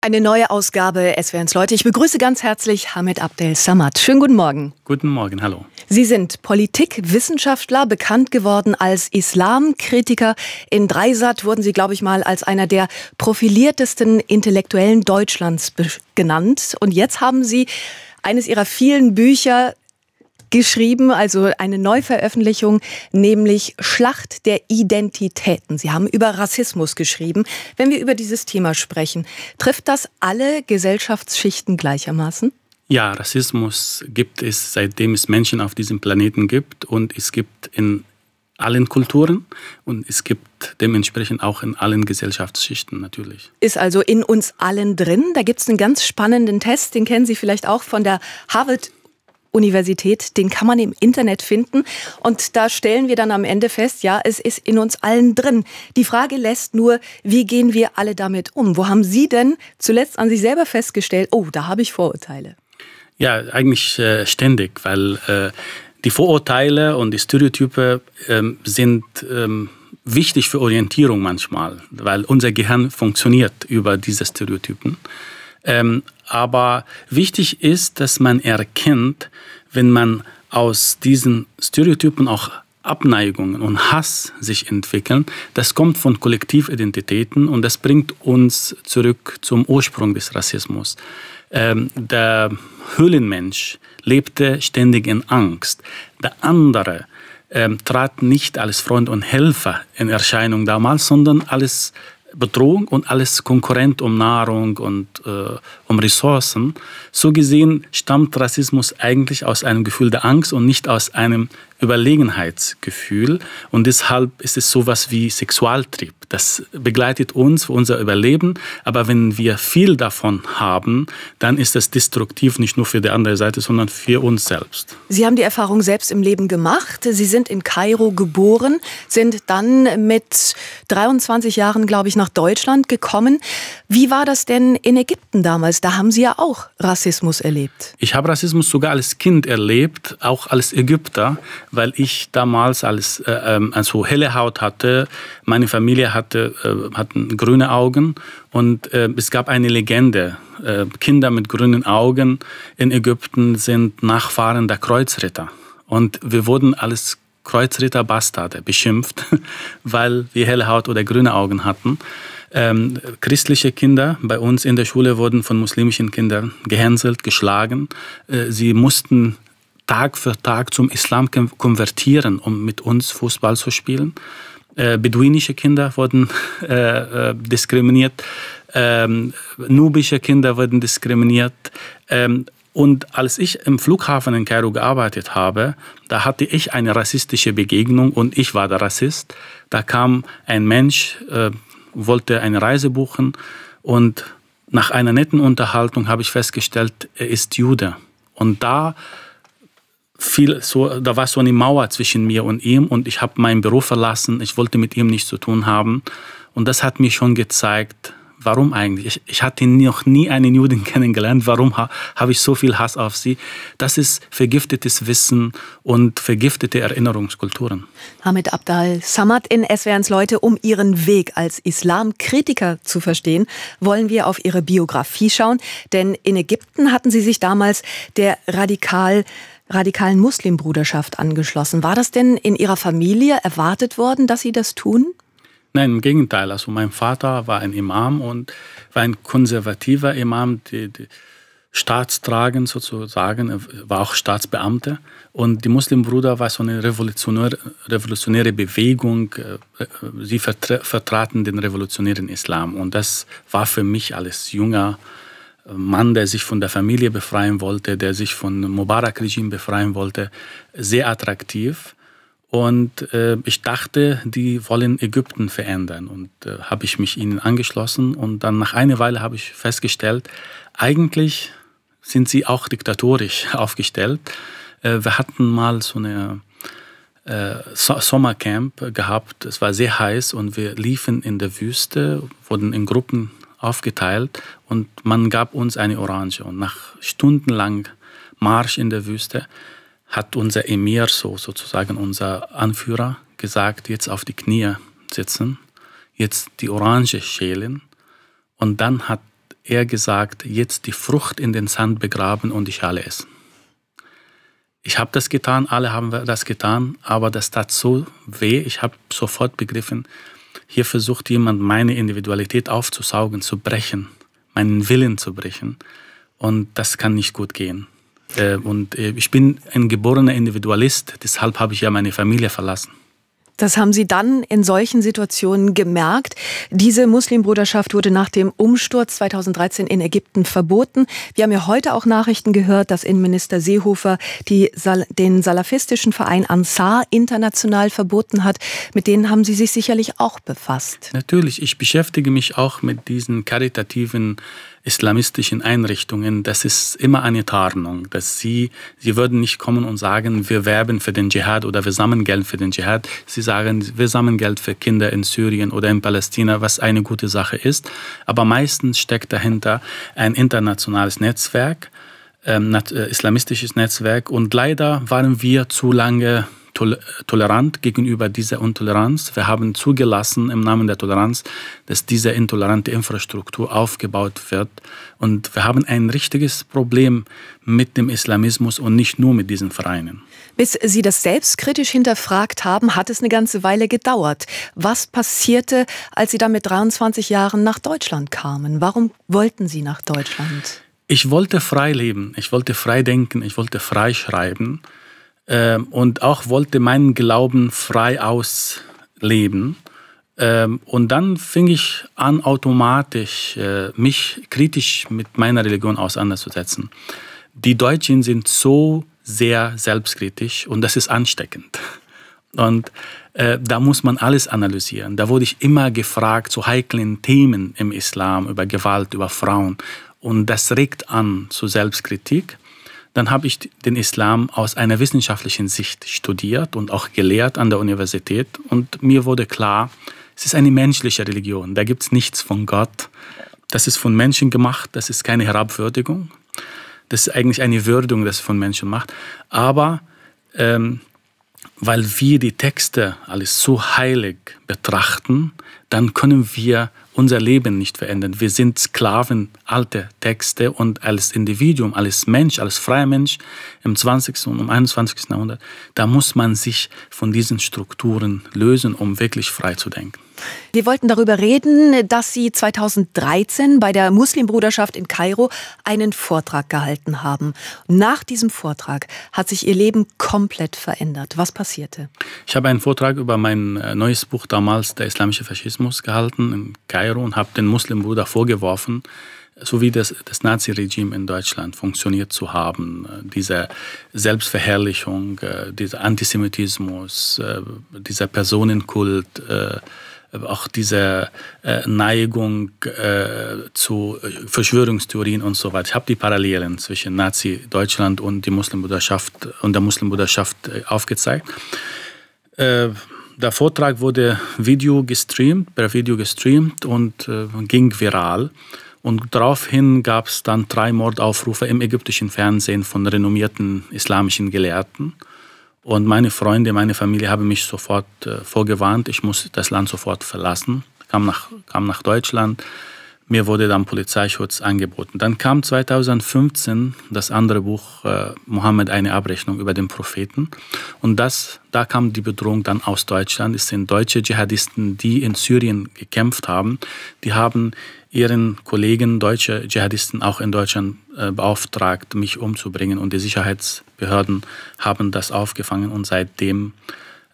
Eine neue Ausgabe SWRs Leute. Ich begrüße ganz herzlich Hamid Abdel Samad. Schönen guten Morgen. Guten Morgen, hallo. Sie sind Politikwissenschaftler, bekannt geworden als Islamkritiker. In Dreisat wurden Sie, glaube ich, mal als einer der profiliertesten Intellektuellen Deutschlands genannt. Und jetzt haben Sie eines Ihrer vielen Bücher geschrieben, also eine Neuveröffentlichung, nämlich Schlacht der Identitäten. Sie haben über Rassismus geschrieben. Wenn wir über dieses Thema sprechen, trifft das alle Gesellschaftsschichten gleichermaßen? Ja, Rassismus gibt es, seitdem es Menschen auf diesem Planeten gibt und es gibt in allen Kulturen und es gibt dementsprechend auch in allen Gesellschaftsschichten natürlich. Ist also in uns allen drin. Da gibt es einen ganz spannenden Test, den kennen Sie vielleicht auch von der Harvard Universität, den kann man im Internet finden. Und da stellen wir dann am Ende fest, ja, es ist in uns allen drin. Die Frage lässt nur, wie gehen wir alle damit um? Wo haben Sie denn zuletzt an sich selber festgestellt, oh, da habe ich Vorurteile? Ja, eigentlich äh, ständig, weil äh, die Vorurteile und die Stereotype äh, sind ähm, wichtig für Orientierung manchmal, weil unser Gehirn funktioniert über diese Stereotypen. Ähm, aber wichtig ist, dass man erkennt, wenn man aus diesen Stereotypen auch Abneigungen und Hass sich entwickeln, das kommt von Kollektividentitäten und das bringt uns zurück zum Ursprung des Rassismus. Ähm, der Höhlenmensch lebte ständig in Angst. Der andere ähm, trat nicht als Freund und Helfer in Erscheinung damals, sondern als Bedrohung und alles Konkurrent um Nahrung und äh, um Ressourcen. So gesehen stammt Rassismus eigentlich aus einem Gefühl der Angst und nicht aus einem Überlegenheitsgefühl. Und deshalb ist es sowas wie Sexualtrieb. Das begleitet uns für unser Überleben. Aber wenn wir viel davon haben, dann ist das destruktiv nicht nur für die andere Seite, sondern für uns selbst. Sie haben die Erfahrung selbst im Leben gemacht. Sie sind in Kairo geboren, sind dann mit 23 Jahren, glaube ich, nach Deutschland gekommen. Wie war das denn in Ägypten damals? Da haben Sie ja auch Rassismus erlebt. Ich habe Rassismus sogar als Kind erlebt, auch als Ägypter weil ich damals als äh, also helle Haut hatte, meine Familie hatte äh, hatten grüne Augen und äh, es gab eine Legende, äh, Kinder mit grünen Augen in Ägypten sind Nachfahren der Kreuzritter und wir wurden alles Kreuzritter Bastarde beschimpft, weil wir helle Haut oder grüne Augen hatten. Ähm, christliche Kinder bei uns in der Schule wurden von muslimischen Kindern gehänselt, geschlagen. Äh, sie mussten Tag für Tag zum Islam konvertieren, um mit uns Fußball zu spielen. Äh, beduinische Kinder wurden äh, äh, diskriminiert, ähm, nubische Kinder wurden diskriminiert. Ähm, und als ich im Flughafen in Kairo gearbeitet habe, da hatte ich eine rassistische Begegnung und ich war der Rassist. Da kam ein Mensch, äh, wollte eine Reise buchen und nach einer netten Unterhaltung habe ich festgestellt, er ist Jude. Und da viel so, da war so eine Mauer zwischen mir und ihm und ich habe mein Büro verlassen. Ich wollte mit ihm nichts zu tun haben. Und das hat mir schon gezeigt, warum eigentlich? Ich, ich hatte noch nie einen Juden kennengelernt. Warum ha, habe ich so viel Hass auf sie? Das ist vergiftetes Wissen und vergiftete Erinnerungskulturen. Hamid Abdal Samad in SWRs Leute, um ihren Weg als Islamkritiker zu verstehen, wollen wir auf ihre Biografie schauen. Denn in Ägypten hatten sie sich damals der radikal radikalen Muslimbruderschaft angeschlossen. War das denn in Ihrer Familie erwartet worden, dass Sie das tun? Nein, im Gegenteil. Also mein Vater war ein Imam und war ein konservativer Imam, die, die staatstragend sozusagen, war auch Staatsbeamter. Und die Muslimbruder war so eine revolutionäre, revolutionäre Bewegung. Äh, äh, sie vertraten den revolutionären Islam. Und das war für mich als junger Mann, der sich von der Familie befreien wollte, der sich von Mubarak-Regime befreien wollte, sehr attraktiv. Und äh, ich dachte, die wollen Ägypten verändern. Und äh, habe ich mich ihnen angeschlossen. Und dann nach einer Weile habe ich festgestellt, eigentlich sind sie auch diktatorisch aufgestellt. Äh, wir hatten mal so eine äh, so Sommercamp gehabt. Es war sehr heiß und wir liefen in der Wüste, wurden in Gruppen aufgeteilt und man gab uns eine Orange. Und nach stundenlang Marsch in der Wüste hat unser Emir, so sozusagen unser Anführer, gesagt, jetzt auf die Knie sitzen, jetzt die Orange schälen. Und dann hat er gesagt, jetzt die Frucht in den Sand begraben und die Schale essen. Ich habe das getan, alle haben das getan, aber das tat so weh, ich habe sofort begriffen, hier versucht jemand meine Individualität aufzusaugen, zu brechen, meinen Willen zu brechen. Und das kann nicht gut gehen. Äh, und äh, ich bin ein geborener Individualist, deshalb habe ich ja meine Familie verlassen. Das haben Sie dann in solchen Situationen gemerkt. Diese Muslimbruderschaft wurde nach dem Umsturz 2013 in Ägypten verboten. Wir haben ja heute auch Nachrichten gehört, dass Innenminister Seehofer die, den salafistischen Verein Ansar international verboten hat. Mit denen haben Sie sich sicherlich auch befasst. Natürlich, ich beschäftige mich auch mit diesen karitativen islamistischen Einrichtungen, das ist immer eine Tarnung, dass sie, sie würden nicht kommen und sagen, wir werben für den Dschihad oder wir sammeln Geld für den Dschihad. Sie sagen, wir sammeln Geld für Kinder in Syrien oder in Palästina, was eine gute Sache ist. Aber meistens steckt dahinter ein internationales Netzwerk, ähm, äh, islamistisches Netzwerk. Und leider waren wir zu lange tolerant gegenüber dieser Intoleranz. Wir haben zugelassen im Namen der Toleranz, dass diese intolerante Infrastruktur aufgebaut wird. Und wir haben ein richtiges Problem mit dem Islamismus und nicht nur mit diesen Vereinen. Bis Sie das selbstkritisch hinterfragt haben, hat es eine ganze Weile gedauert. Was passierte, als Sie dann mit 23 Jahren nach Deutschland kamen? Warum wollten Sie nach Deutschland? Ich wollte frei leben, ich wollte frei denken, ich wollte frei schreiben ähm, und auch wollte meinen Glauben frei ausleben. Ähm, und dann fing ich an, automatisch äh, mich kritisch mit meiner Religion auseinanderzusetzen. Die Deutschen sind so sehr selbstkritisch und das ist ansteckend. Und äh, da muss man alles analysieren. Da wurde ich immer gefragt zu heiklen Themen im Islam, über Gewalt, über Frauen. Und das regt an zur Selbstkritik. Dann habe ich den Islam aus einer wissenschaftlichen Sicht studiert und auch gelehrt an der Universität. Und mir wurde klar, es ist eine menschliche Religion. Da gibt es nichts von Gott. Das ist von Menschen gemacht. Das ist keine Herabwürdigung. Das ist eigentlich eine Würdung, das von Menschen macht. Aber ähm, weil wir die Texte alles so heilig betrachten, dann können wir unser Leben nicht verändern. Wir sind Sklaven alter Texte und als Individuum, als Mensch, als freier Mensch im 20. und im 21. Jahrhundert, da muss man sich von diesen Strukturen lösen, um wirklich frei zu denken. Wir wollten darüber reden, dass Sie 2013 bei der Muslimbruderschaft in Kairo einen Vortrag gehalten haben. Nach diesem Vortrag hat sich Ihr Leben komplett verändert. Was passierte? Ich habe einen Vortrag über mein äh, neues Buch damals, Der islamische Faschismus, gehalten in Kairo. Kairo und habe den Muslimbruder vorgeworfen, so wie das, das Naziregime in Deutschland funktioniert zu haben, äh, diese Selbstverherrlichung, äh, dieser Antisemitismus, äh, dieser Personenkult, auch diese Neigung zu Verschwörungstheorien und so weiter. Ich habe die Parallelen zwischen Nazi-Deutschland und, und der Muslimbruderschaft aufgezeigt der Vortrag wurde Video gestreamt, per Video gestreamt und äh, ging viral. Und daraufhin gab es dann drei Mordaufrufe im ägyptischen Fernsehen von renommierten islamischen Gelehrten. Und meine Freunde, meine Familie haben mich sofort äh, vorgewarnt, ich muss das Land sofort verlassen. Kam nach, kam nach Deutschland, mir wurde dann Polizeischutz angeboten. Dann kam 2015 das andere Buch äh, Mohammed eine Abrechnung über den Propheten und das da kam die Bedrohung dann aus Deutschland. Es sind deutsche Dschihadisten, die in Syrien gekämpft haben, die haben ihren Kollegen deutsche Dschihadisten auch in Deutschland äh, beauftragt, mich umzubringen und die Sicherheitsbehörden haben das aufgefangen und seitdem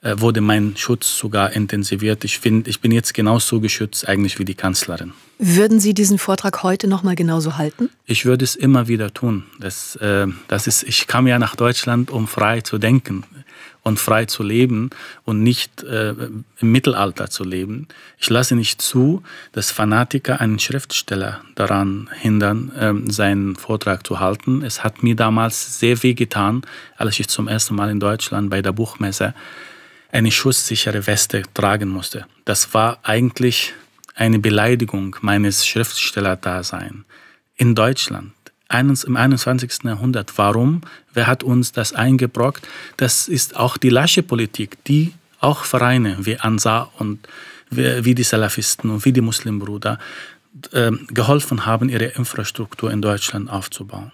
äh, wurde mein Schutz sogar intensiviert. Ich, find, ich bin jetzt genauso geschützt eigentlich wie die Kanzlerin. Würden Sie diesen Vortrag heute noch mal genauso halten? Ich würde es immer wieder tun. Das, äh, das ist, ich kam ja nach Deutschland, um frei zu denken und frei zu leben und nicht äh, im Mittelalter zu leben. Ich lasse nicht zu, dass Fanatiker einen Schriftsteller daran hindern, ähm, seinen Vortrag zu halten. Es hat mir damals sehr weh getan, als ich zum ersten Mal in Deutschland bei der Buchmesse eine schusssichere Weste tragen musste. Das war eigentlich eine Beleidigung meines Schriftstellerdaseins in Deutschland. Im 21. Jahrhundert. Warum? Wer hat uns das eingebrockt? Das ist auch die lasche Politik, die auch Vereine wie Ansar und wie die Salafisten und wie die Muslimbrüder äh, geholfen haben, ihre Infrastruktur in Deutschland aufzubauen.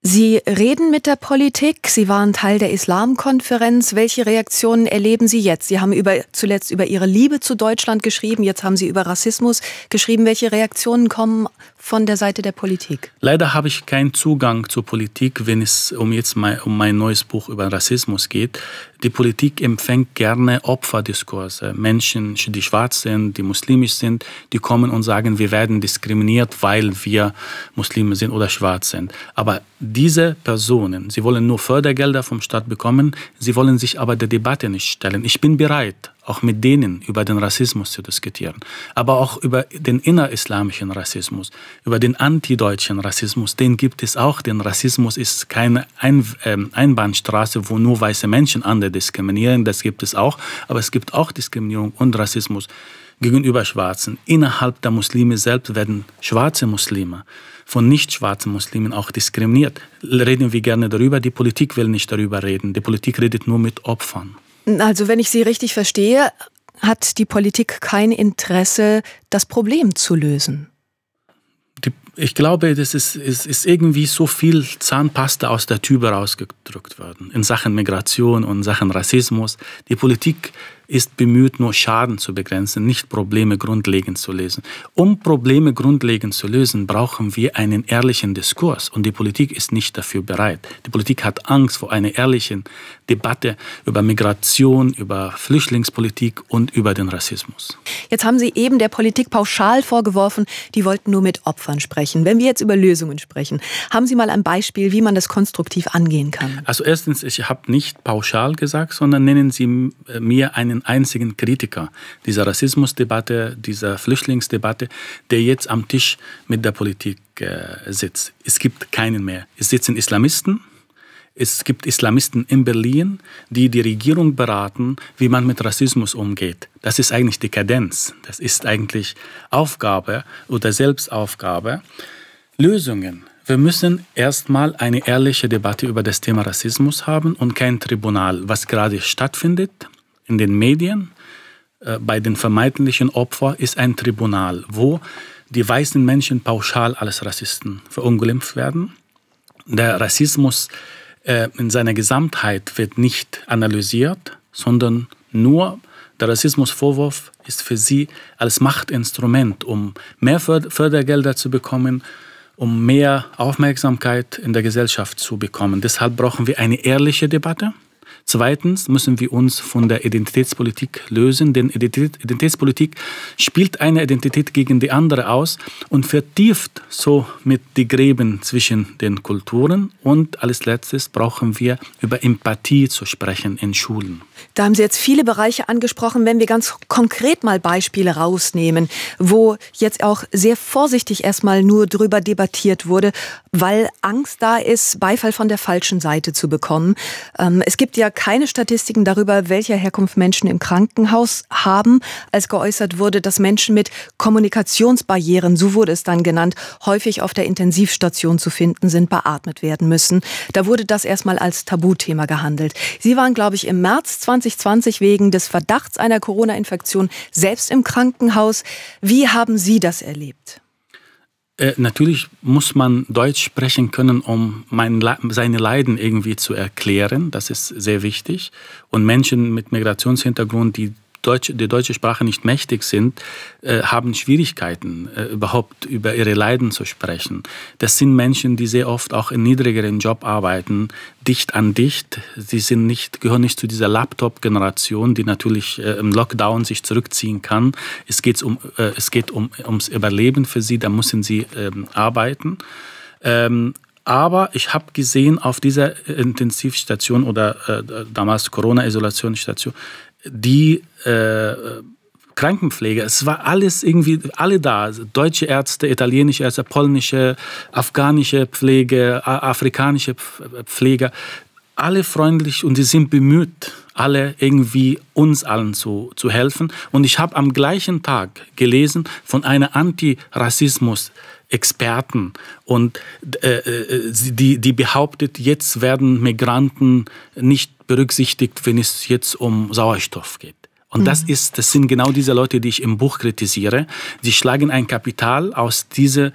Sie reden mit der Politik, Sie waren Teil der Islamkonferenz. Welche Reaktionen erleben Sie jetzt? Sie haben über, zuletzt über Ihre Liebe zu Deutschland geschrieben, jetzt haben Sie über Rassismus geschrieben. Welche Reaktionen kommen von der Seite der Politik? Leider habe ich keinen Zugang zur Politik, wenn es um jetzt mein, um mein neues Buch über Rassismus geht. Die Politik empfängt gerne Opferdiskurse. Menschen, die schwarz sind, die muslimisch sind, die kommen und sagen, wir werden diskriminiert, weil wir Muslime sind oder schwarz sind. Aber diese Personen, sie wollen nur Fördergelder vom Staat bekommen, sie wollen sich aber der Debatte nicht stellen. Ich bin bereit, auch mit denen über den Rassismus zu diskutieren, aber auch über den innerislamischen Rassismus, über den antideutschen Rassismus, den gibt es auch. Denn Rassismus ist keine ähm, Einbahnstraße, wo nur weiße Menschen andere diskriminieren, das gibt es auch, aber es gibt auch Diskriminierung und Rassismus gegenüber Schwarzen. Innerhalb der Muslime selbst werden schwarze Muslime von nicht schwarzen Muslimen auch diskriminiert. Reden wir gerne darüber, die Politik will nicht darüber reden. Die Politik redet nur mit Opfern. Also wenn ich Sie richtig verstehe, hat die Politik kein Interesse, das Problem zu lösen. Die, ich glaube, das ist, ist, ist irgendwie so viel Zahnpasta aus der Tübe rausgedrückt worden in Sachen Migration und Sachen Rassismus. Die Politik ist bemüht, nur Schaden zu begrenzen, nicht Probleme grundlegend zu lösen. Um Probleme grundlegend zu lösen, brauchen wir einen ehrlichen Diskurs und die Politik ist nicht dafür bereit. Die Politik hat Angst vor einem ehrlichen Debatte über Migration, über Flüchtlingspolitik und über den Rassismus. Jetzt haben Sie eben der Politik pauschal vorgeworfen, die wollten nur mit Opfern sprechen. Wenn wir jetzt über Lösungen sprechen, haben Sie mal ein Beispiel, wie man das konstruktiv angehen kann? Also erstens, ich habe nicht pauschal gesagt, sondern nennen Sie äh, mir einen einzigen Kritiker dieser Rassismusdebatte, dieser Flüchtlingsdebatte, der jetzt am Tisch mit der Politik äh, sitzt. Es gibt keinen mehr. Es sitzen Islamisten, es gibt Islamisten in Berlin, die die Regierung beraten, wie man mit Rassismus umgeht. Das ist eigentlich Dekadenz. Das ist eigentlich Aufgabe oder Selbstaufgabe. Lösungen. Wir müssen erstmal eine ehrliche Debatte über das Thema Rassismus haben und kein Tribunal, was gerade stattfindet in den Medien. Äh, bei den vermeintlichen Opfern ist ein Tribunal, wo die weißen Menschen pauschal als Rassisten verunglimpft werden. Der Rassismus äh, in seiner Gesamtheit wird nicht analysiert, sondern nur der Rassismusvorwurf ist für sie als Machtinstrument, um mehr Fördergelder zu bekommen, um mehr Aufmerksamkeit in der Gesellschaft zu bekommen. Deshalb brauchen wir eine ehrliche Debatte. Zweitens müssen wir uns von der Identitätspolitik lösen, denn Identitätspolitik spielt eine Identität gegen die andere aus und vertieft somit die Gräben zwischen den Kulturen. Und als letztes brauchen wir über Empathie zu sprechen in Schulen. Da haben Sie jetzt viele Bereiche angesprochen. Wenn wir ganz konkret mal Beispiele rausnehmen, wo jetzt auch sehr vorsichtig erstmal nur drüber debattiert wurde, weil Angst da ist, Beifall von der falschen Seite zu bekommen. Ähm, es gibt ja keine Statistiken darüber, welcher Herkunft Menschen im Krankenhaus haben, als geäußert wurde, dass Menschen mit Kommunikationsbarrieren, so wurde es dann genannt, häufig auf der Intensivstation zu finden sind, beatmet werden müssen. Da wurde das erstmal als Tabuthema gehandelt. Sie waren, glaube ich, im März 2020 wegen des Verdachts einer Corona-Infektion selbst im Krankenhaus. Wie haben Sie das erlebt? Äh, natürlich muss man Deutsch sprechen können, um mein, seine Leiden irgendwie zu erklären. Das ist sehr wichtig. Und Menschen mit Migrationshintergrund, die Deutsch, der deutschen Sprache nicht mächtig sind, äh, haben Schwierigkeiten, äh, überhaupt über ihre Leiden zu sprechen. Das sind Menschen, die sehr oft auch in niedrigeren Job arbeiten, dicht an dicht. Sie sind nicht, gehören nicht zu dieser Laptop-Generation, die natürlich äh, im Lockdown sich zurückziehen kann. Es, geht's um, äh, es geht um, ums Überleben für sie, da müssen sie ähm, arbeiten. Ähm, aber ich habe gesehen, auf dieser Intensivstation oder äh, damals Corona-Isolationsstation, die äh, Krankenpflege, es war alles irgendwie, alle da, also deutsche Ärzte, italienische Ärzte, polnische, afghanische Pflege, afrikanische äh, Pfleger, alle freundlich und sie sind bemüht, alle irgendwie uns allen zu, zu helfen. Und ich habe am gleichen Tag gelesen von einer Antirassismus- rassismus Experten und äh, äh die, die behauptet, jetzt werden Migranten nicht berücksichtigt, wenn es jetzt um Sauerstoff geht. Und mhm. das ist, das sind genau diese Leute, die ich im Buch kritisiere. Sie schlagen ein Kapital aus dieser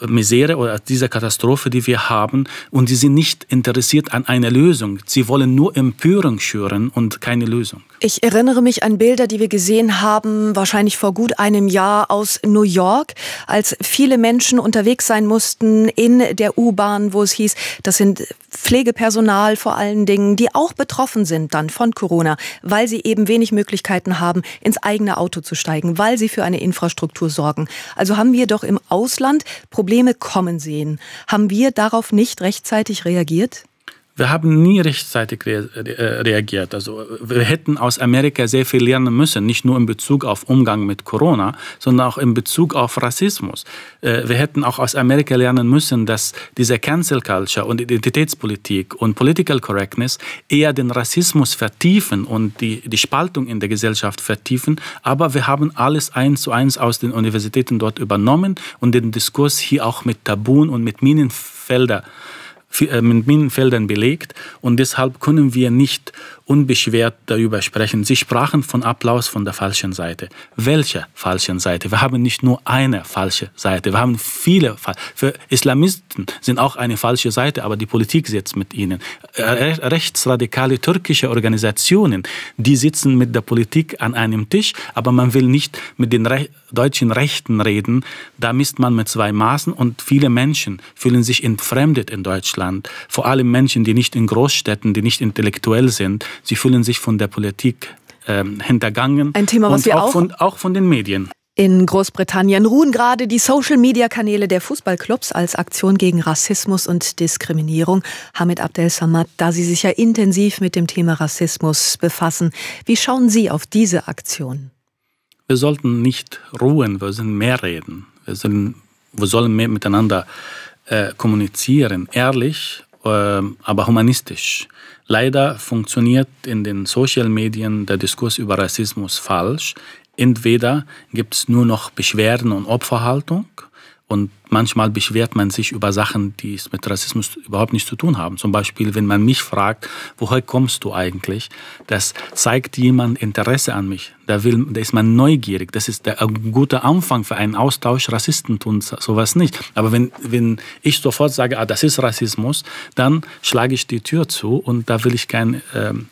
Misere oder aus dieser Katastrophe, die wir haben, und sie sind nicht interessiert an einer Lösung. Sie wollen nur Empörung schüren und keine Lösung. Ich erinnere mich an Bilder, die wir gesehen haben, wahrscheinlich vor gut einem Jahr aus New York, als viele Menschen unterwegs sein mussten in der U-Bahn, wo es hieß, das sind Pflegepersonal vor allen Dingen, die auch betroffen sind dann von Corona, weil sie eben wenig Möglichkeiten haben, ins eigene Auto zu steigen, weil sie für eine Infrastruktur sorgen. Also haben wir doch im Ausland Probleme kommen sehen. Haben wir darauf nicht rechtzeitig reagiert? Wir haben nie rechtzeitig re äh, reagiert. Also wir hätten aus Amerika sehr viel lernen müssen, nicht nur in Bezug auf Umgang mit Corona, sondern auch in Bezug auf Rassismus. Äh, wir hätten auch aus Amerika lernen müssen, dass diese Cancel Culture und Identitätspolitik und Political Correctness eher den Rassismus vertiefen und die, die Spaltung in der Gesellschaft vertiefen. Aber wir haben alles eins zu eins aus den Universitäten dort übernommen und den Diskurs hier auch mit Tabun und mit Minenfelder äh, äh, mit Minenfeldern belegt und deshalb können wir nicht unbeschwert darüber sprechen. Sie sprachen von Applaus von der falschen Seite. Welcher falschen Seite? Wir haben nicht nur eine falsche Seite, wir haben viele. Fal Für Islamisten sind auch eine falsche Seite, aber die Politik sitzt mit ihnen. Äh, re rechtsradikale türkische Organisationen, die sitzen mit der Politik an einem Tisch, aber man will nicht mit den Re deutschen Rechten reden. Da misst man mit zwei Maßen und viele Menschen fühlen sich entfremdet in Deutschland. Vor allem Menschen, die nicht in Großstädten, die nicht intellektuell sind, Sie fühlen sich von der Politik ähm, hintergangen. Ein Thema, was wir auch, auch von, auch von den Medien. In Großbritannien ruhen gerade die Social-Media-Kanäle der Fußballclubs als Aktion gegen Rassismus und Diskriminierung. Hamid Abdel Samad, da Sie sich ja intensiv mit dem Thema Rassismus befassen, wie schauen Sie auf diese Aktion? Wir sollten nicht ruhen, wir sollen mehr reden. Wir sollen, wir sollen mehr miteinander äh, kommunizieren, ehrlich, äh, aber humanistisch. Leider funktioniert in den Social-Medien der Diskurs über Rassismus falsch. Entweder gibt es nur noch Beschwerden und Opferhaltung und manchmal beschwert man sich über Sachen, die es mit Rassismus überhaupt nichts zu tun haben. Zum Beispiel, wenn man mich fragt, woher kommst du eigentlich? Das zeigt jemand Interesse an mich. Da, will, da ist man neugierig. Das ist der äh, guter Anfang für einen Austausch. Rassisten tun sowas nicht. Aber wenn, wenn ich sofort sage, ah, das ist Rassismus, dann schlage ich die Tür zu und da will ich kein... Ähm,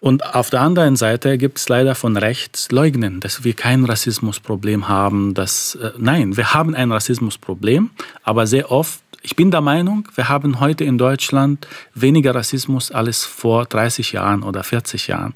und auf der anderen Seite gibt es leider von rechts Leugnen, dass wir kein Rassismusproblem haben. Dass, äh, nein, wir haben ein Rassismusproblem, aber sehr oft, ich bin der Meinung, wir haben heute in Deutschland weniger Rassismus als vor 30 Jahren oder 40 Jahren.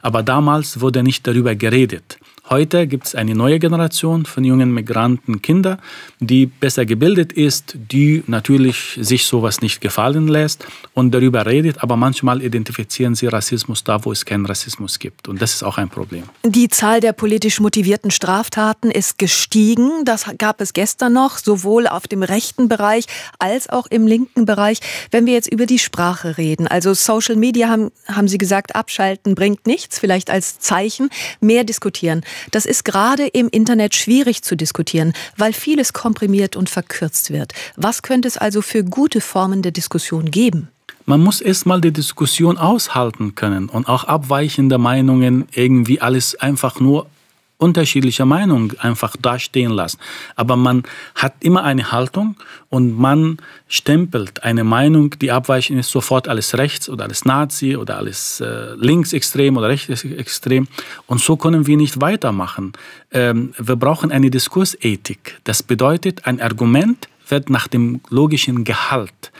Aber damals wurde nicht darüber geredet. Heute gibt es eine neue Generation von jungen Migrantenkinder, die besser gebildet ist, die natürlich sich sowas nicht gefallen lässt und darüber redet, aber manchmal identifizieren sie Rassismus da, wo es keinen Rassismus gibt. Und das ist auch ein Problem. Die Zahl der politisch motivierten Straftaten ist gestiegen. Das gab es gestern noch, sowohl auf dem rechten Bereich als auch im linken Bereich. Wenn wir jetzt über die Sprache reden, also Social Media haben, haben Sie gesagt, abschalten bringt nichts, vielleicht als Zeichen, mehr diskutieren. Das ist gerade im Internet schwierig zu diskutieren, weil vieles komprimiert und verkürzt wird. Was könnte es also für gute Formen der Diskussion geben? Man muss erstmal die Diskussion aushalten können und auch abweichende Meinungen irgendwie alles einfach nur unterschiedlicher Meinung einfach dastehen lassen. Aber man hat immer eine Haltung und man stempelt eine Meinung, die abweichend ist, sofort alles rechts oder alles Nazi oder alles äh, linksextrem oder rechtsextrem. Und so können wir nicht weitermachen. Ähm, wir brauchen eine Diskursethik. Das bedeutet, ein Argument wird nach dem logischen Gehalt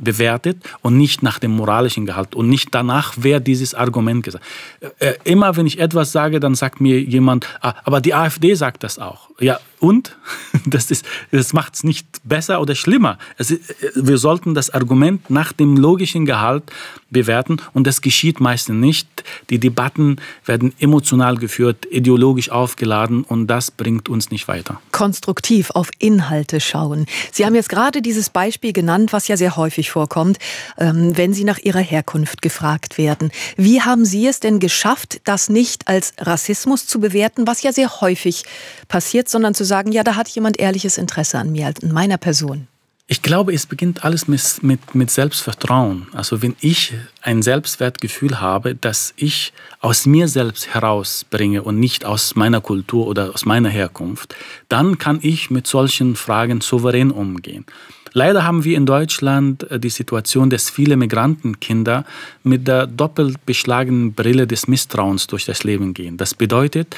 bewertet und nicht nach dem moralischen Gehalt und nicht danach, wer dieses Argument gesagt hat. Äh, äh immer wenn ich etwas sage, dann sagt mir jemand, ah, aber die AfD sagt das auch. Ja, und das, das macht es nicht besser oder schlimmer. Es, wir sollten das Argument nach dem logischen Gehalt bewerten und das geschieht meistens nicht. Die Debatten werden emotional geführt, ideologisch aufgeladen und das bringt uns nicht weiter. Konstruktiv auf Inhalte schauen. Sie haben jetzt gerade dieses Beispiel genannt, was ja sehr häufig vorkommt, ähm, wenn Sie nach Ihrer Herkunft gefragt werden. Wie haben Sie es denn geschafft, das nicht als Rassismus zu bewerten, was ja sehr häufig passiert, sondern zu sagen, ja, da hat jemand ehrliches Interesse an mir, an meiner Person? Ich glaube, es beginnt alles mit, mit, mit, Selbstvertrauen. Also wenn ich ein Selbstwertgefühl habe, das ich aus mir selbst herausbringe und nicht aus meiner Kultur oder aus meiner Herkunft, dann kann ich mit solchen Fragen souverän umgehen. Leider haben wir in Deutschland äh, die Situation, dass viele Migrantenkinder mit der doppelt beschlagenen Brille des Misstrauens durch das Leben gehen. Das bedeutet,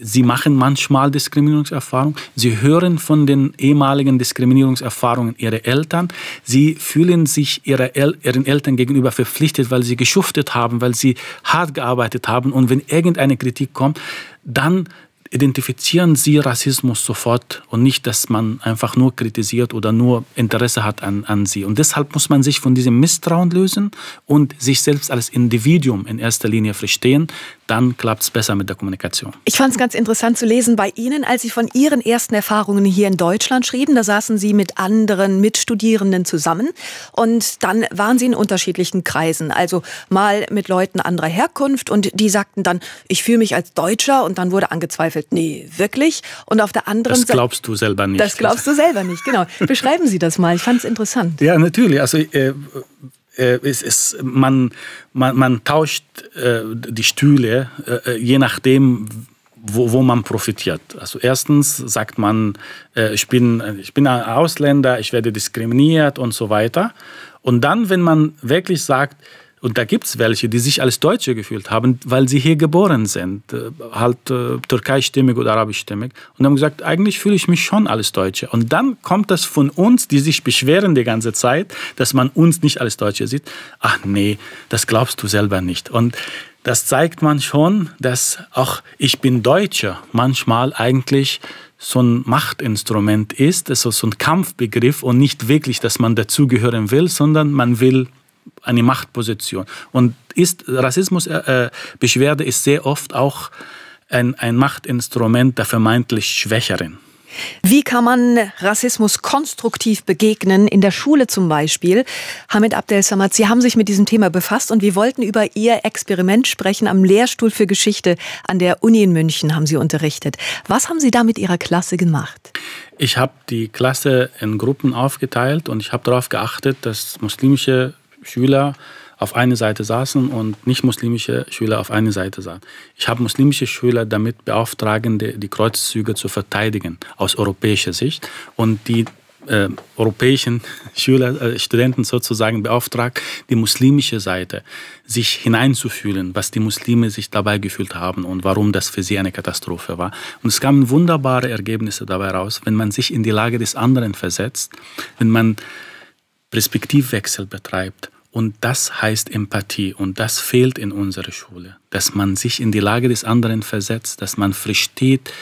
Sie machen manchmal Diskriminierungserfahrung. Sie hören von den ehemaligen Diskriminierungserfahrungen ihrer Eltern. Sie fühlen sich ihrer El ihren Eltern gegenüber verpflichtet, weil sie geschuftet haben, weil sie hart gearbeitet haben. Und wenn irgendeine Kritik kommt, dann identifizieren sie Rassismus sofort und nicht, dass man einfach nur kritisiert oder nur Interesse hat an, an sie. Und deshalb muss man sich von diesem Misstrauen lösen und sich selbst als Individuum in erster Linie verstehen, dann klappt es besser mit der Kommunikation. Ich fand es ganz interessant zu lesen bei Ihnen, als Sie von Ihren ersten Erfahrungen hier in Deutschland schrieben. Da saßen Sie mit anderen Mitstudierenden zusammen und dann waren Sie in unterschiedlichen Kreisen. Also mal mit Leuten anderer Herkunft und die sagten dann, ich fühle mich als Deutscher und dann wurde angezweifelt, nee, wirklich. Und auf der anderen Seite. Das glaubst du selber nicht. Das glaubst du selber nicht, genau. Beschreiben Sie das mal, ich fand es interessant. Ja, natürlich. Also äh, äh, es ist, man, man, man tauscht äh, die Stühle, äh, äh, je nachdem, wo, wo man profitiert. Also erstens sagt man, äh, ich, bin, ich bin ein Ausländer, ich werde diskriminiert und so weiter. Und dann, wenn man wirklich sagt, und da gibt es welche, die sich als Deutsche gefühlt haben, weil sie hier geboren sind, äh, halt äh, türkeistimmig oder arabischstimmig. Und haben gesagt, eigentlich fühle ich mich schon als Deutsche. Und dann kommt das von uns, die sich beschweren die ganze Zeit, dass man uns nicht als Deutsche sieht. Ach nee, das glaubst du selber nicht. Und das zeigt man schon, dass auch ich bin Deutscher manchmal eigentlich so ein Machtinstrument ist, also so ein Kampfbegriff und nicht wirklich, dass man dazugehören will, sondern man will eine Machtposition. Und ist Rassismusbeschwerde äh, ist sehr oft auch ein, ein Machtinstrument der vermeintlich Schwächeren. Wie kann man Rassismus konstruktiv begegnen, in der Schule zum Beispiel? Hamid Abdel Samad, Sie haben sich mit diesem Thema befasst und wir wollten über Ihr Experiment sprechen am Lehrstuhl für Geschichte an der Uni in München, haben Sie unterrichtet. Was haben Sie da mit Ihrer Klasse gemacht? Ich habe die Klasse in Gruppen aufgeteilt und ich habe darauf geachtet, dass muslimische Schüler auf einer Seite saßen und nicht-muslimische Schüler auf einer Seite saßen. Ich habe muslimische Schüler damit beauftragt, die Kreuzzüge zu verteidigen, aus europäischer Sicht. Und die äh, europäischen Schüler, äh, Studenten sozusagen beauftragt, die muslimische Seite sich hineinzufühlen, was die Muslime sich dabei gefühlt haben und warum das für sie eine Katastrophe war. Und es kamen wunderbare Ergebnisse dabei raus, wenn man sich in die Lage des anderen versetzt, wenn man Perspektivwechsel betreibt und das heißt Empathie und das fehlt in unserer Schule, dass man sich in die Lage des anderen versetzt, dass man versteht,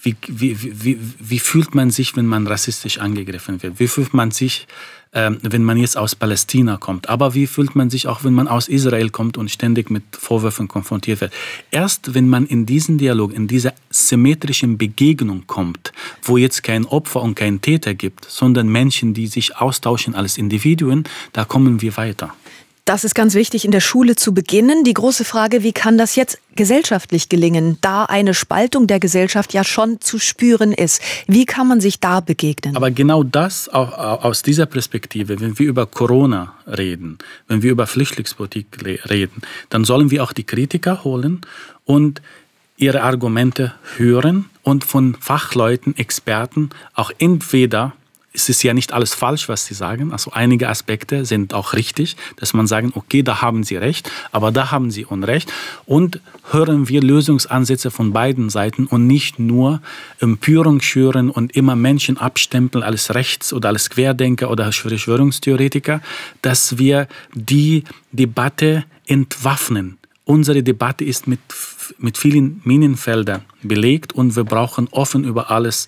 wie, wie, wie, wie fühlt man sich, wenn man rassistisch angegriffen wird? Wie fühlt man sich, ähm, wenn man jetzt aus Palästina kommt? Aber wie fühlt man sich auch, wenn man aus Israel kommt und ständig mit Vorwürfen konfrontiert wird? Erst wenn man in diesen Dialog, in dieser symmetrischen Begegnung kommt, wo jetzt kein Opfer und kein Täter gibt, sondern Menschen, die sich austauschen als Individuen, da kommen wir weiter. Das ist ganz wichtig, in der Schule zu beginnen. Die große Frage, wie kann das jetzt gesellschaftlich gelingen, da eine Spaltung der Gesellschaft ja schon zu spüren ist. Wie kann man sich da begegnen? Aber genau das auch aus dieser Perspektive, wenn wir über Corona reden, wenn wir über Flüchtlingspolitik reden, dann sollen wir auch die Kritiker holen und ihre Argumente hören und von Fachleuten, Experten auch entweder es ist ja nicht alles falsch, was Sie sagen. Also einige Aspekte sind auch richtig, dass man sagen, okay, da haben Sie recht, aber da haben Sie Unrecht. Und hören wir Lösungsansätze von beiden Seiten und nicht nur Empörung schüren und immer Menschen abstempeln als Rechts- oder als Querdenker oder als Verschwörungstheoretiker, dass wir die Debatte entwaffnen. Unsere Debatte ist mit, mit vielen Minenfeldern belegt und wir brauchen offen über alles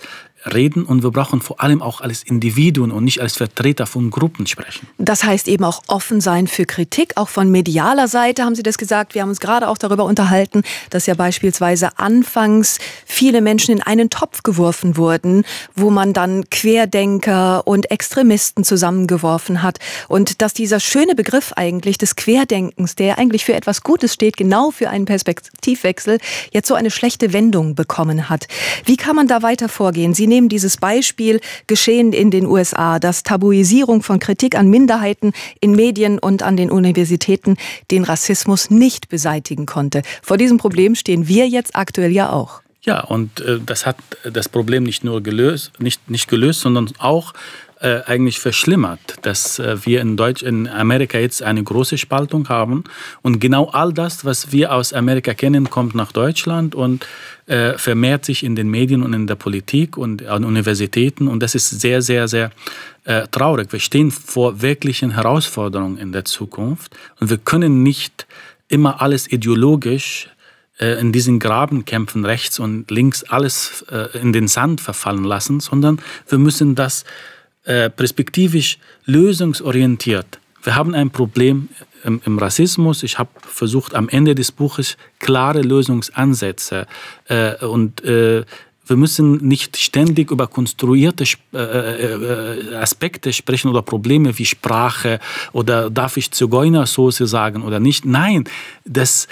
reden und wir brauchen vor allem auch als Individuen und nicht als Vertreter von Gruppen sprechen. Das heißt eben auch offen sein für Kritik, auch von medialer Seite haben Sie das gesagt. Wir haben uns gerade auch darüber unterhalten, dass ja beispielsweise anfangs viele Menschen in einen Topf geworfen wurden, wo man dann Querdenker und Extremisten zusammengeworfen hat und dass dieser schöne Begriff eigentlich des Querdenkens, der eigentlich für etwas Gutes steht, genau für einen Perspektivwechsel, jetzt so eine schlechte Wendung bekommen hat. Wie kann man da weiter vorgehen? Sie nehmen dieses Beispiel Geschehen in den USA, dass Tabuisierung von Kritik an Minderheiten in Medien und an den Universitäten den Rassismus nicht beseitigen konnte. Vor diesem Problem stehen wir jetzt aktuell ja auch. Ja, und äh, das hat das Problem nicht nur gelöst, nicht, nicht gelöst, sondern auch äh, eigentlich verschlimmert, dass äh, wir in, Deutsch, in Amerika jetzt eine große Spaltung haben. Und genau all das, was wir aus Amerika kennen, kommt nach Deutschland und äh, vermehrt sich in den Medien und in der Politik und an Universitäten. Und das ist sehr, sehr, sehr äh, traurig. Wir stehen vor wirklichen Herausforderungen in der Zukunft. Und wir können nicht immer alles ideologisch äh, in diesen Grabenkämpfen rechts und links alles in den Sand verfallen lassen, sondern wir müssen das äh, perspektivisch lösungsorientiert. Wir haben ein Problem im, ähm, im Rassismus. Ich habe versucht, am Ende des Buches klare Lösungsansätze äh, und äh, wir müssen nicht ständig über konstruierte äh, äh, Aspekte sprechen oder Probleme wie Sprache oder darf ich Zigeunersoße sagen oder nicht. Nein, das,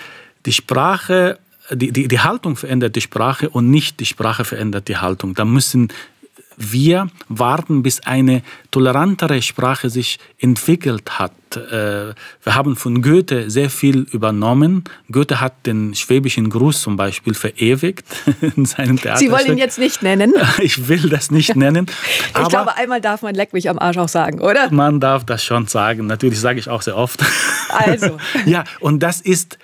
die Sprache, die, die, die Haltung verändert die Sprache und nicht die Sprache verändert die Haltung. Da müssen wir warten, bis eine tolerantere Sprache sich entwickelt hat. Äh, wir haben von Goethe sehr viel übernommen. Goethe hat den schwäbischen Gruß zum Beispiel verewigt in seinem Theater. Sie wollen ihn jetzt nicht nennen? Ich will das nicht nennen. ich glaube, einmal darf man Leck mich am Arsch auch sagen, oder? Man darf das schon sagen. Natürlich sage ich auch sehr oft. Also. Ja, und das ist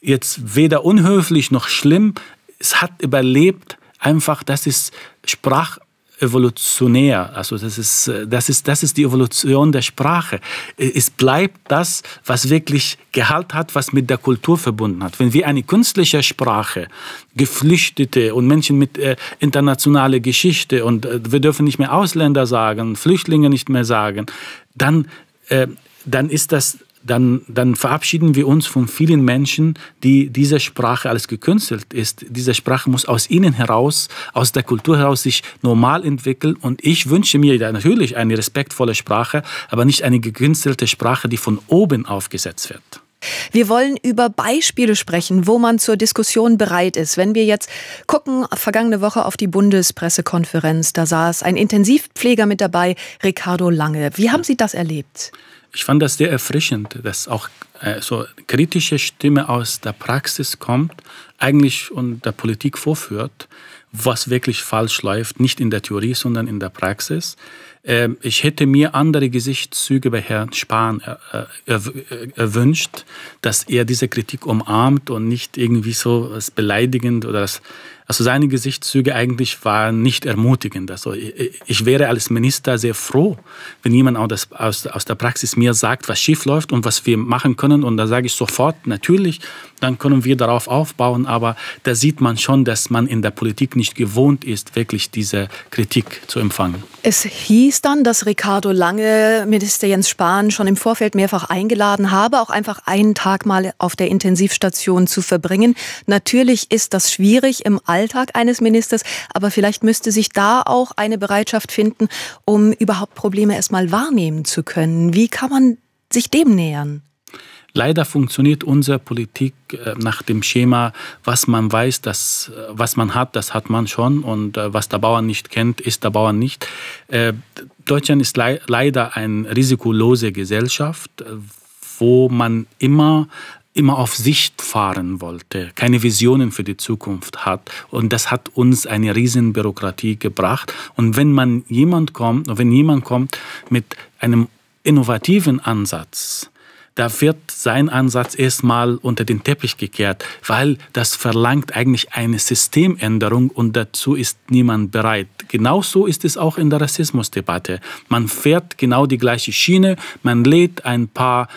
jetzt weder unhöflich noch schlimm. Es hat überlebt einfach, dass es Sprach evolutionär. Also das ist, äh, das ist, das ist die Evolution der Sprache. Äh, es bleibt das, was wirklich Gehalt hat, was mit der Kultur verbunden hat. Wenn wir eine künstliche Sprache, Geflüchtete und Menschen mit äh, internationaler Geschichte und äh, wir dürfen nicht mehr Ausländer sagen, Flüchtlinge nicht mehr sagen, dann, äh, dann ist das dann, dann verabschieden wir uns von vielen Menschen, die diese Sprache als gekünstelt ist. Diese Sprache muss aus ihnen heraus, aus der Kultur heraus sich normal entwickeln. Und ich wünsche mir natürlich eine respektvolle Sprache, aber nicht eine gekünstelte Sprache, die von oben aufgesetzt wird. Wir wollen über Beispiele sprechen, wo man zur Diskussion bereit ist. Wenn wir jetzt gucken, vergangene Woche auf die Bundespressekonferenz, da saß ein Intensivpfleger mit dabei, Ricardo Lange. Wie haben Sie das erlebt? Ich fand das sehr erfrischend, dass auch äh, so kritische Stimme aus der Praxis kommt, eigentlich und der Politik vorführt, was wirklich falsch läuft, nicht in der Theorie, sondern in der Praxis. Ähm, ich hätte mir andere Gesichtszüge bei Herrn Spahn äh, äh, äh erwünscht, dass er diese Kritik umarmt und nicht irgendwie so beleidigend oder das also seine Gesichtszüge eigentlich waren nicht ermutigend. Also ich wäre als Minister sehr froh, wenn jemand aus, der Praxis mir sagt, was schief läuft und was wir machen können. Und da sage ich sofort, natürlich, dann können wir darauf aufbauen. Aber da sieht man schon, dass man in der Politik nicht gewohnt ist, wirklich diese Kritik zu empfangen. Es hieß dann, dass Ricardo Lange Minister Jens Spahn schon im Vorfeld mehrfach eingeladen habe, auch einfach einen Tag mal auf der Intensivstation zu verbringen. Natürlich ist das schwierig im Alltag Alltag eines Ministers, aber vielleicht müsste sich da auch eine Bereitschaft finden, um überhaupt Probleme erstmal wahrnehmen zu können. Wie kann man sich dem nähern? Leider funktioniert unsere Politik äh, nach dem Schema, was man weiß, das, äh, was man hat, das hat man schon und äh, was der Bauer nicht kennt, ist der Bauer nicht. Deutschland ist leider eine risikolose Gesellschaft, wo man immer immer auf Sicht fahren wollte, keine Visionen für die Zukunft hat. Und das hat uns eine riesen Bürokratie gebracht. Und wenn man jemand kommt, wenn jemand kommt mit einem innovativen Ansatz, da wird sein Ansatz erstmal unter den Teppich gekehrt, weil das verlangt eigentlich eine Systemänderung und dazu ist niemand bereit. Genauso ist es auch in der Rassismusdebatte. Man fährt genau die gleiche Schiene, man lädt ein paar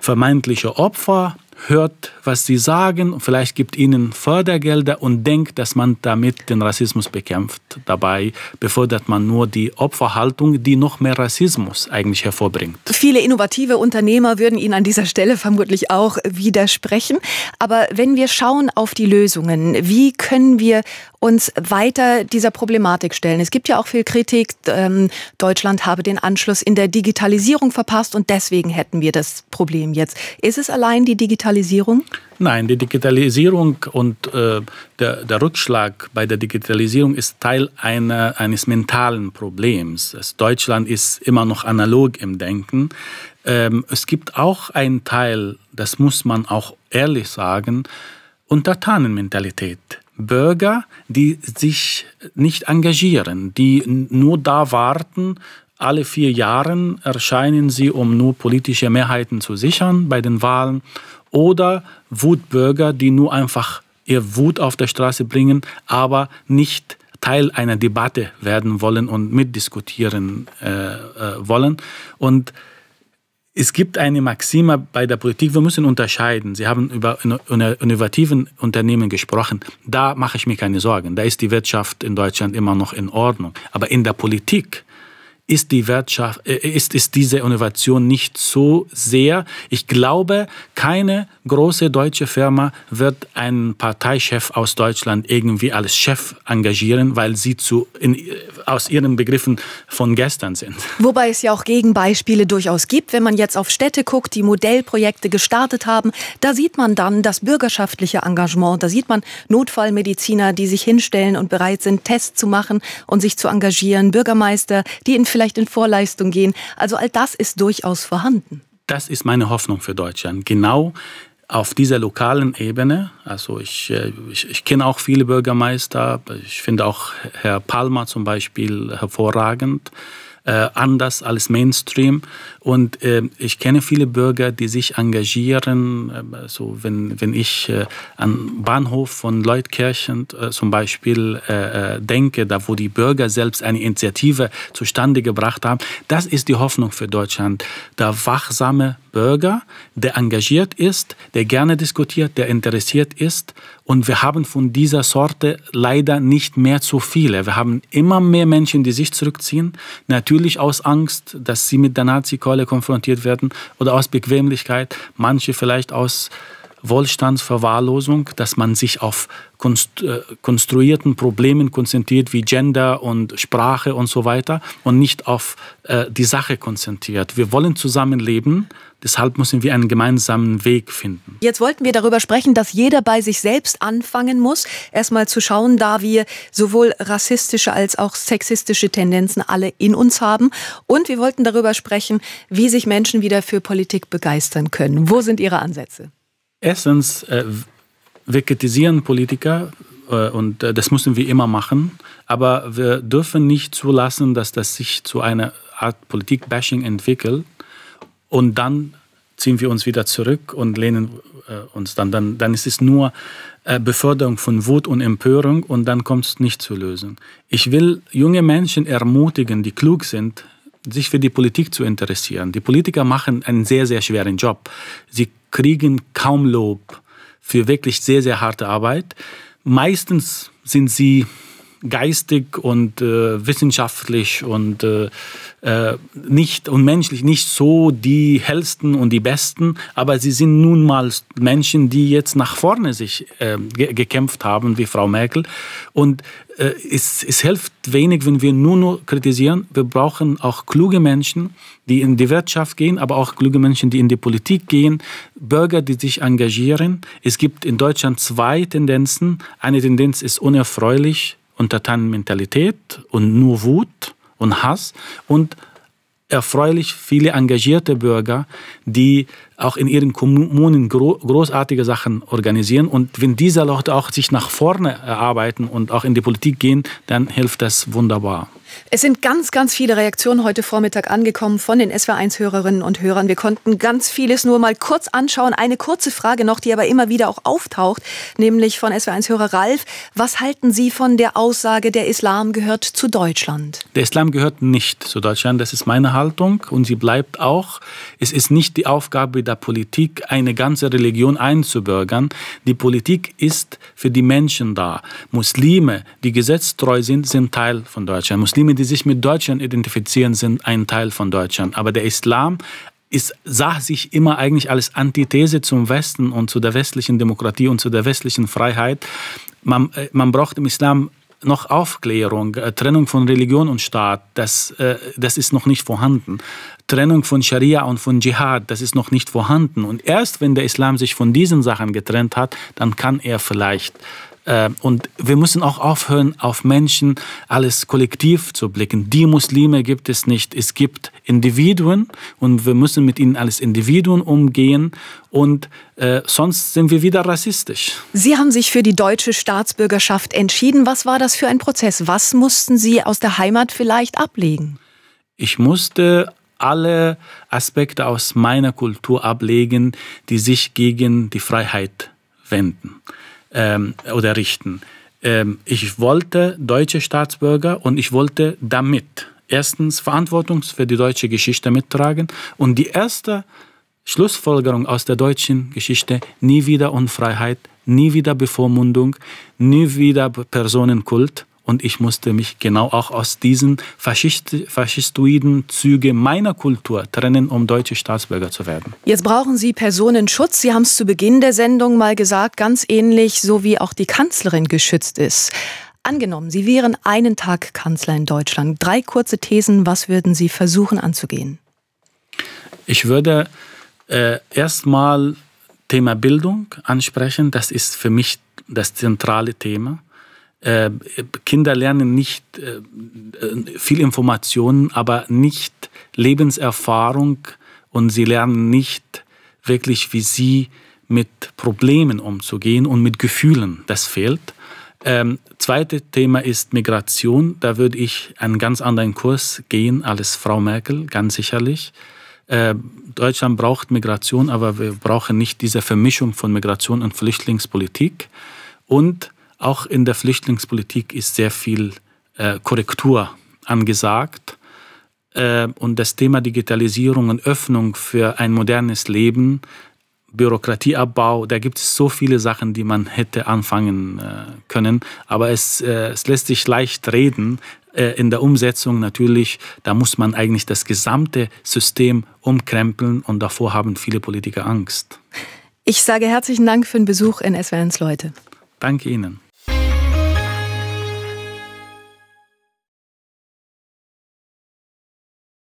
vermeintliche Opfer hört, was sie sagen, vielleicht gibt ihnen Fördergelder und denkt, dass man damit den Rassismus bekämpft. Dabei befördert man nur die Opferhaltung, die noch mehr Rassismus eigentlich hervorbringt. Viele innovative Unternehmer würden Ihnen an dieser Stelle vermutlich auch widersprechen. Aber wenn wir schauen auf die Lösungen, wie können wir uns weiter dieser Problematik stellen. Es gibt ja auch viel Kritik, ähm, Deutschland habe den Anschluss in der Digitalisierung verpasst und deswegen hätten wir das Problem jetzt. Ist es allein die Digitalisierung? Nein, die Digitalisierung und äh, der, der, Rückschlag bei der Digitalisierung ist Teil einer, eines mentalen Problems. Es, Deutschland ist immer noch analog im Denken. Ähm, es gibt auch einen Teil, das muss man auch ehrlich sagen, Untertanenmentalität. Bürger, die sich nicht engagieren, die nur da warten, alle vier Jahre erscheinen sie, um nur politische Mehrheiten zu sichern bei den Wahlen, oder Wutbürger, die nur einfach ihr Wut auf der Straße bringen, aber nicht Teil einer Debatte werden wollen und mitdiskutieren äh, äh, wollen. Und es gibt eine Maxime bei der Politik, wir müssen unterscheiden. Sie haben über innovativen Unternehmen gesprochen. Da mache ich mir keine Sorgen. Da ist die Wirtschaft in Deutschland immer noch in Ordnung. Aber in der Politik ist die Wirtschaft, äh, ist, ist diese Innovation nicht so sehr. Ich glaube, keine große deutsche Firma wird einen Parteichef aus Deutschland irgendwie als Chef engagieren, weil sie zu, in, aus ihren Begriffen von gestern sind. Wobei es ja auch Gegenbeispiele durchaus gibt. Wenn man jetzt auf Städte guckt, die Modellprojekte gestartet haben, da sieht man dann das bürgerschaftliche Engagement. Da sieht man Notfallmediziner, die sich hinstellen und bereit sind, Tests zu machen und sich zu engagieren. Bürgermeister, die in, vielleicht in Vorleistung gehen. Also all das ist durchaus vorhanden. Das ist meine Hoffnung für Deutschland. Genau auf dieser lokalen Ebene, also ich, äh, ich, ich kenne auch viele Bürgermeister, ich finde auch Herr Palmer zum Beispiel hervorragend, äh, anders als Mainstream. Und äh, ich kenne viele Bürger, die sich engagieren. Also wenn, wenn ich äh, an Bahnhof von Leutkirchen äh, zum Beispiel denke, da wo die Bürger selbst eine Initiative zustande gebracht haben, das ist die Hoffnung für Deutschland. Da wachsame Bürger, der engagiert ist, der gerne diskutiert, der interessiert ist. Und wir haben von dieser Sorte leider nicht mehr zu viele. Wir haben immer mehr Menschen, die sich zurückziehen, natürlich aus Angst, dass sie mit der Nazi-Keule konfrontiert werden oder aus Bequemlichkeit, manche vielleicht aus Wohlstandsverwahrlosung, dass man sich auf äh, konstruierten Problemen konzentriert, wie Gender und Sprache und so weiter, und nicht auf äh, die Sache konzentriert. Wir wollen zusammenleben, deshalb müssen wir einen gemeinsamen Weg finden. Jetzt wollten wir darüber sprechen, dass jeder bei sich selbst anfangen muss, erstmal zu schauen, da wir sowohl rassistische als auch sexistische Tendenzen alle in uns haben. Und wir wollten darüber sprechen, wie sich Menschen wieder für Politik begeistern können. Wo sind Ihre Ansätze? Erstens, äh, wir kritisieren Politiker äh, und äh, das müssen wir immer machen, aber wir dürfen nicht zulassen, dass das sich zu einer Art Politikbashing entwickelt und dann ziehen wir uns wieder zurück und lehnen äh, uns dann. Dann, dann ist es nur äh, Beförderung von Wut und Empörung und dann kommt es nicht zu lösen. Ich will junge Menschen ermutigen, die klug sind, sich für die Politik zu interessieren. Die Politiker machen einen sehr, sehr schweren Job. Sie kriegen kaum Lob für wirklich sehr, sehr harte Arbeit. Meistens sind sie geistig und äh, wissenschaftlich und äh, äh, nicht und menschlich nicht so die hellsten und die besten, aber sie sind nun mal Menschen, die jetzt nach vorne sich äh, ge gekämpft haben, wie Frau Merkel. Und äh, es, es, hilft wenig, wenn wir nur, nur kritisieren. Wir brauchen auch kluge Menschen, die in die Wirtschaft gehen, aber auch kluge Menschen, die in die Politik gehen, Bürger, die sich engagieren. Es gibt in Deutschland zwei Tendenzen. Eine Tendenz ist unerfreulich, Untertanenmentalität und nur Wut und Hass und erfreulich viele engagierte Bürger, die auch in ihren Kommunen großartige Sachen organisieren. Und wenn diese Leute auch sich nach vorne arbeiten und auch in die Politik gehen, dann hilft das wunderbar. Es sind ganz, ganz viele Reaktionen heute Vormittag angekommen von den SW1-Hörerinnen und Hörern. Wir konnten ganz vieles nur mal kurz anschauen. Eine kurze Frage noch, die aber immer wieder auch auftaucht, nämlich von SW1-Hörer Ralf. Was halten Sie von der Aussage, der Islam gehört zu Deutschland? Der Islam gehört nicht zu Deutschland. Das ist meine Haltung und sie bleibt auch. Es ist nicht die Aufgabe der Politik, eine ganze Religion einzubürgern. Die Politik ist für die Menschen da. Muslime, die gesetztreu sind, sind Teil von Deutschland. Muslime Muslime, die sich mit Deutschland identifizieren, sind ein Teil von Deutschland. Aber der Islam ist, sah sich immer eigentlich als Antithese zum Westen und zu der westlichen Demokratie und zu der westlichen Freiheit. Man, äh, man braucht im Islam noch Aufklärung, äh, Trennung von Religion und Staat, das, äh, das ist noch nicht vorhanden. Trennung von Scharia und von Dschihad, das ist noch nicht vorhanden. Und erst wenn der Islam sich von diesen Sachen getrennt hat, dann kann er vielleicht ähm, und wir müssen auch aufhören, auf Menschen alles kollektiv zu blicken. Die Muslime gibt es nicht. Es gibt Individuen und wir müssen mit ihnen als Individuen umgehen. Und äh, sonst sind wir wieder rassistisch. Sie haben sich für die deutsche Staatsbürgerschaft entschieden. Was war das für ein Prozess? Was mussten Sie aus der Heimat vielleicht ablegen? Ich musste alle Aspekte aus meiner Kultur ablegen, die sich gegen die Freiheit wenden ähm, oder richten. Ähm, ich wollte deutsche Staatsbürger und ich wollte damit erstens Verantwortung für die deutsche Geschichte mittragen und die erste Schlussfolgerung aus der deutschen Geschichte, nie wieder Unfreiheit, nie wieder Bevormundung, nie wieder Personenkult und ich musste mich genau auch aus diesen Faschist faschistoiden Zügen meiner Kultur trennen, um deutsche Staatsbürger zu werden. Jetzt brauchen Sie Personenschutz. Sie haben es zu Beginn der Sendung mal gesagt, ganz ähnlich, so wie auch die Kanzlerin geschützt ist. Angenommen, Sie wären einen Tag Kanzler in Deutschland. Drei kurze Thesen, was würden Sie versuchen anzugehen? Ich würde äh, erstmal Thema Bildung ansprechen. Das ist für mich das zentrale Thema. Äh, Kinder lernen nicht äh, äh, viel Informationen, aber nicht Lebenserfahrung und sie lernen nicht wirklich, wie sie mit Problemen umzugehen und mit Gefühlen. Das fehlt. Ähm, zweites Thema ist Migration. Da würde ich einen ganz anderen Kurs gehen als Frau Merkel, ganz sicherlich. Äh, Deutschland braucht Migration, aber wir brauchen nicht diese Vermischung von Migration und Flüchtlingspolitik. Und auch in der Flüchtlingspolitik ist sehr viel äh, Korrektur angesagt. Äh, und das Thema Digitalisierung und Öffnung für ein modernes Leben, Bürokratieabbau, da gibt es so viele Sachen, die man hätte anfangen äh, können. Aber es, äh, es lässt sich leicht reden, äh, in der Umsetzung natürlich, da muss man eigentlich das gesamte System umkrempeln und davor haben viele Politiker Angst. Ich sage herzlichen Dank für den Besuch in SWNs Leute. Danke Ihnen.